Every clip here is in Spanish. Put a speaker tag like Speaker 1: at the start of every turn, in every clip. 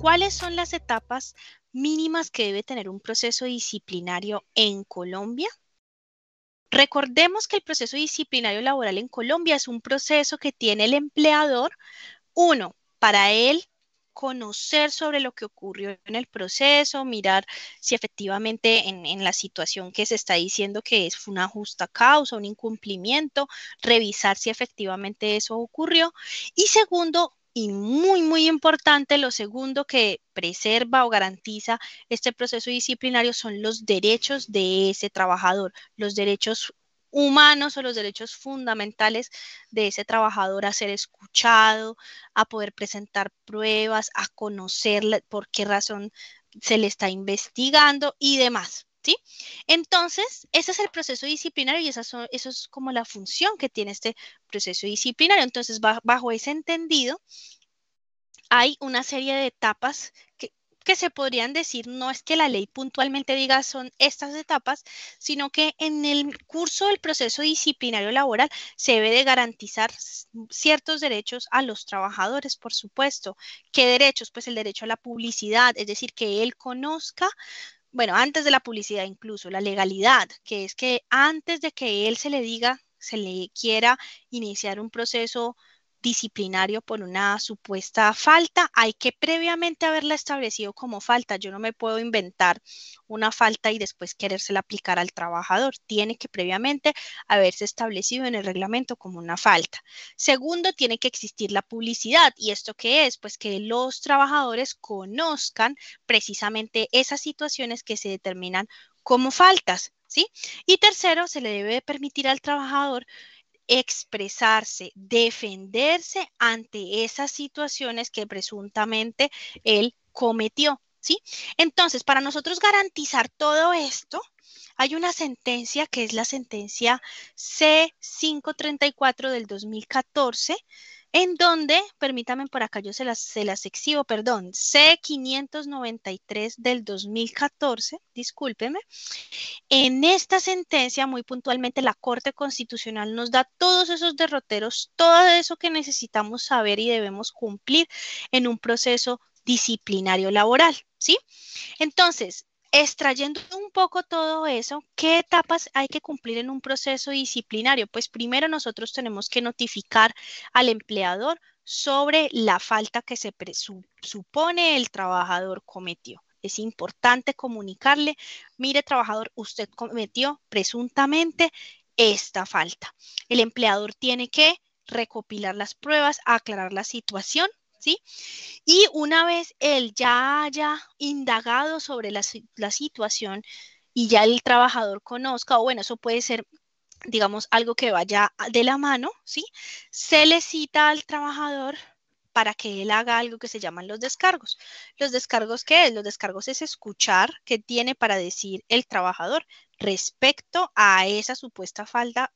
Speaker 1: ¿Cuáles son las etapas mínimas que debe tener un proceso disciplinario en Colombia? Recordemos que el proceso disciplinario laboral en Colombia es un proceso que tiene el empleador, uno, para él conocer sobre lo que ocurrió en el proceso, mirar si efectivamente en, la situación que se está diciendo que es una justa causa, un incumplimiento, revisar si efectivamente eso ocurrió. Y segundo, y muy, muy importante, lo segundo que preserva o garantiza este proceso disciplinario son los derechos de ese trabajador, los derechos humanos o los derechos fundamentales de ese trabajador a ser escuchado, a poder presentar pruebas, a conocer por qué razón se le está investigando y demás. Entonces, ese es el proceso disciplinario y esa eso es como la función que tiene este proceso disciplinario. Entonces, bajo ese entendido, hay una serie de etapas que, que se podrían decir, no es que la ley puntualmente diga son estas etapas, sino que en el curso del proceso disciplinario laboral se debe de garantizar ciertos derechos a los trabajadores, por supuesto. ¿Qué derechos? Pues el derecho a la publicidad, es decir, que él conozca bueno, antes de la publicidad incluso, la legalidad, que es que antes de que él se le diga, se le quiera iniciar un proceso disciplinario por una supuesta falta, hay que previamente haberla establecido como falta. Yo no me puedo inventar una falta y después querérsela aplicar al trabajador. Tiene que previamente haberse establecido en el reglamento como una falta. Segundo, tiene que existir la publicidad. ¿Y esto qué es? Pues que los trabajadores conozcan precisamente esas situaciones que se determinan como faltas. ¿Sí? Y tercero, se le debe permitir al trabajador expresarse, defenderse ante esas situaciones que presuntamente él cometió. ¿Sí? Entonces, para nosotros garantizar todo esto, hay una sentencia que es la sentencia C534 del 2014 en donde, permítanme por acá, yo se las, se las exhibo, perdón, C593 del 2014, discúlpeme. En esta sentencia, muy puntualmente, la Corte Constitucional nos da todos esos derroteros, todo eso que necesitamos saber y debemos cumplir en un proceso disciplinario laboral, ¿sí? Entonces, extrayendo un poco todo eso, ¿qué etapas hay que cumplir en un proceso disciplinario? Pues primero nosotros tenemos que notificar al empleador sobre la falta que se supone el trabajador cometió. Es importante comunicarle, mire trabajador, usted cometió presuntamente esta falta. El empleador tiene que recopilar las pruebas, aclarar la situación ¿sí? Y una vez él ya haya indagado sobre la, situación y ya el trabajador conozca, o bueno, eso puede ser digamos, algo que vaya de la mano, ¿sí? Se le cita al trabajador para que él haga algo que se llaman los descargos. ¿Los descargos qué es? Los descargos es escuchar qué tiene para decir el trabajador respecto a esa supuesta falta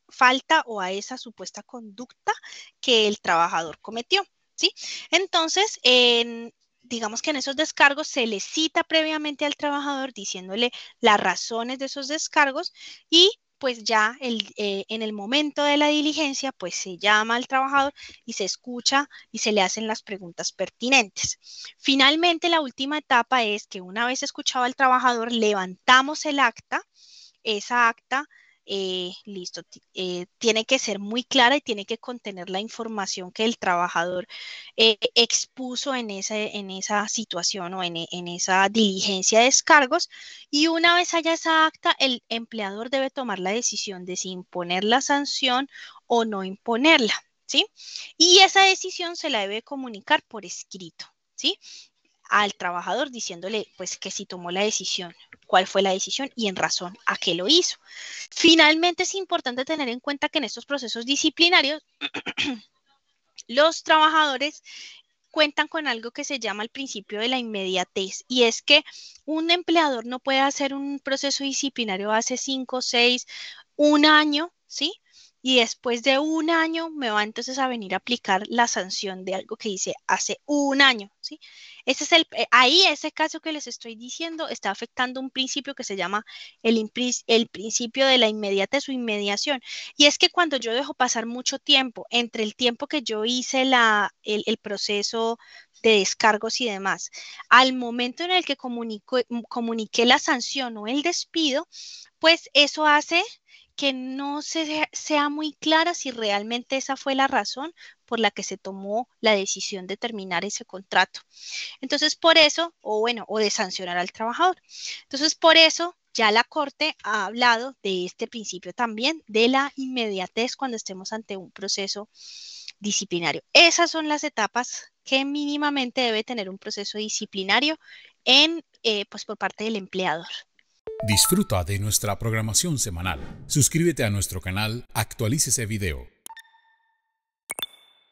Speaker 1: o a esa supuesta conducta que el trabajador cometió. ¿sí? Entonces, digamos que en esos descargos se le cita previamente al trabajador diciéndole las razones de esos descargos y pues ya eh, en el momento de la diligencia, pues se llama al trabajador y se escucha y se le hacen las preguntas pertinentes. Finalmente, la última etapa es que una vez escuchado al trabajador, levantamos el acta, esa acta eh, listo, eh, tiene que ser muy clara y tiene que contener la información que el trabajador eh, expuso en, en esa situación o en, e, en, esa diligencia de descargos. Y una vez haya esa acta, el empleador debe tomar la decisión de si imponer la sanción o no imponerla, ¿sí? Y esa decisión se la debe comunicar por escrito. ¿Sí? al trabajador diciéndole pues que si tomó la decisión, cuál fue la decisión y en razón a qué lo hizo. Finalmente es importante tener en cuenta que en estos procesos disciplinarios los trabajadores cuentan con algo que se llama el principio de la inmediatez y es que un empleador no puede hacer un proceso disciplinario hace cinco, seis, un año, ¿sí? y después de un año me va entonces a venir a aplicar la sanción de algo que hice hace un año, ¿sí? Ese es el, eh, ahí ese caso que les estoy diciendo está afectando un principio que se llama el, el principio de la inmediatez o inmediación. Y es que cuando yo dejo pasar mucho tiempo entre el tiempo que yo hice la, el, proceso de descargos y demás. Al momento en el que comuniqué la sanción o el despido, pues eso hace que no se, sea muy clara si realmente esa fue la razón por la que se tomó la decisión de terminar ese contrato. Entonces, por eso, o bueno, o de sancionar al trabajador. Entonces, por eso, ya la Corte ha hablado de este principio también, de la inmediatez cuando estemos ante un proceso disciplinario. Esas son las etapas que mínimamente debe tener un proceso disciplinario en, eh, pues por parte del empleador. Disfruta de nuestra programación semanal. Suscríbete a nuestro canal, actualice ese video